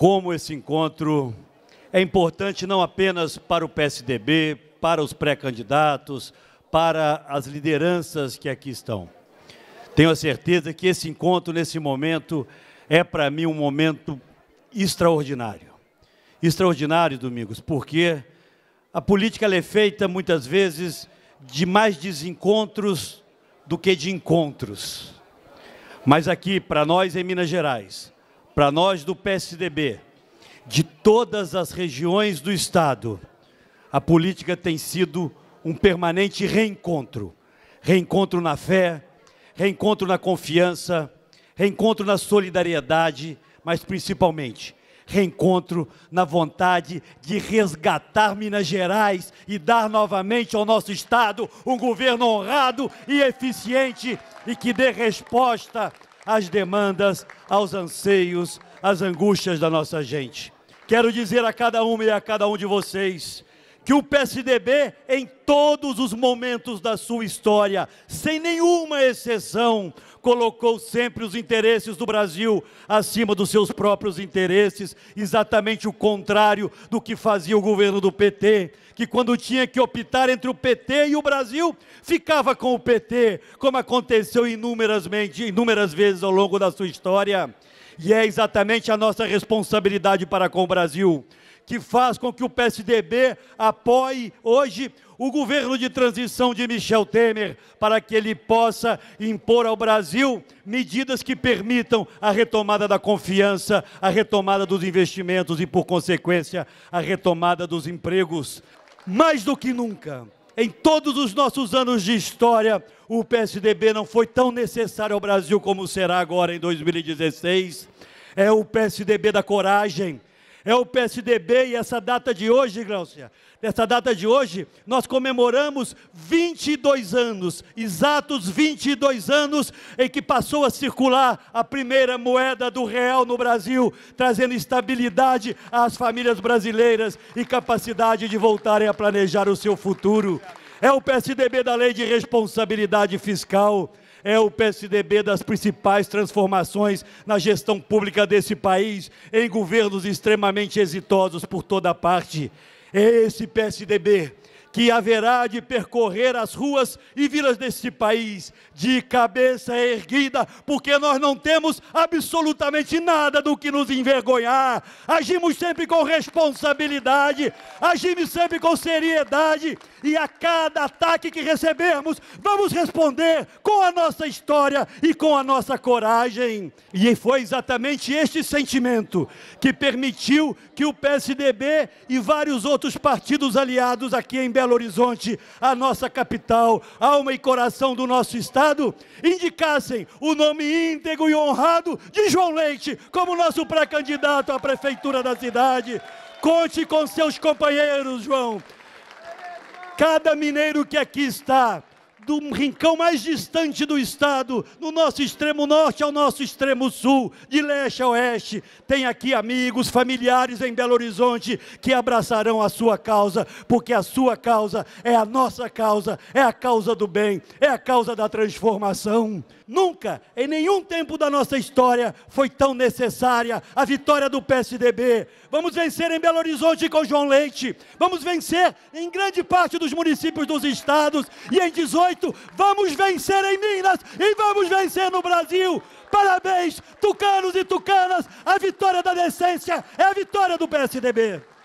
como esse encontro é importante não apenas para o PSDB, para os pré-candidatos, para as lideranças que aqui estão. Tenho a certeza que esse encontro, nesse momento, é para mim um momento extraordinário. Extraordinário, Domingos, porque a política é feita, muitas vezes, de mais desencontros do que de encontros. Mas aqui, para nós em Minas Gerais, para nós do PSDB, de todas as regiões do Estado, a política tem sido um permanente reencontro. Reencontro na fé, reencontro na confiança, reencontro na solidariedade, mas principalmente reencontro na vontade de resgatar Minas Gerais e dar novamente ao nosso Estado um governo honrado e eficiente e que dê resposta às demandas, aos anseios, às angústias da nossa gente. Quero dizer a cada uma e a cada um de vocês que o PSDB, em todos os momentos da sua história, sem nenhuma exceção, colocou sempre os interesses do Brasil acima dos seus próprios interesses, exatamente o contrário do que fazia o governo do PT, que quando tinha que optar entre o PT e o Brasil, ficava com o PT, como aconteceu inúmeras, inúmeras vezes ao longo da sua história. E é exatamente a nossa responsabilidade para com o Brasil que faz com que o PSDB apoie hoje o governo de transição de Michel Temer para que ele possa impor ao Brasil medidas que permitam a retomada da confiança, a retomada dos investimentos e, por consequência, a retomada dos empregos. Mais do que nunca, em todos os nossos anos de história, o PSDB não foi tão necessário ao Brasil como será agora em 2016. É o PSDB da coragem, é o PSDB e essa data de hoje, Glaucia, nessa data de hoje, nós comemoramos 22 anos, exatos 22 anos em que passou a circular a primeira moeda do real no Brasil, trazendo estabilidade às famílias brasileiras e capacidade de voltarem a planejar o seu futuro. É o PSDB da lei de responsabilidade fiscal é o PSDB das principais transformações na gestão pública desse país, em governos extremamente exitosos por toda parte. É esse PSDB que haverá de percorrer as ruas e vilas deste país de cabeça erguida, porque nós não temos absolutamente nada do que nos envergonhar. Agimos sempre com responsabilidade, agimos sempre com seriedade e a cada ataque que recebermos, vamos responder com a nossa história e com a nossa coragem. E foi exatamente este sentimento que permitiu que o PSDB e vários outros partidos aliados aqui em Belém Belo Horizonte, a nossa capital, alma e coração do nosso Estado, indicassem o nome íntegro e honrado de João Leite como nosso pré-candidato à prefeitura da cidade. Conte com seus companheiros, João. Cada mineiro que aqui está do rincão mais distante do estado, no nosso extremo norte ao nosso extremo sul, de leste a oeste, tem aqui amigos, familiares em Belo Horizonte que abraçarão a sua causa, porque a sua causa é a nossa causa, é a causa do bem, é a causa da transformação. Nunca, em nenhum tempo da nossa história, foi tão necessária a vitória do PSDB. Vamos vencer em Belo Horizonte com João Leite, vamos vencer em grande parte dos municípios dos estados e em 18 Vamos vencer em Minas e vamos vencer no Brasil. Parabéns, tucanos e tucanas. A vitória da decência é a vitória do PSDB.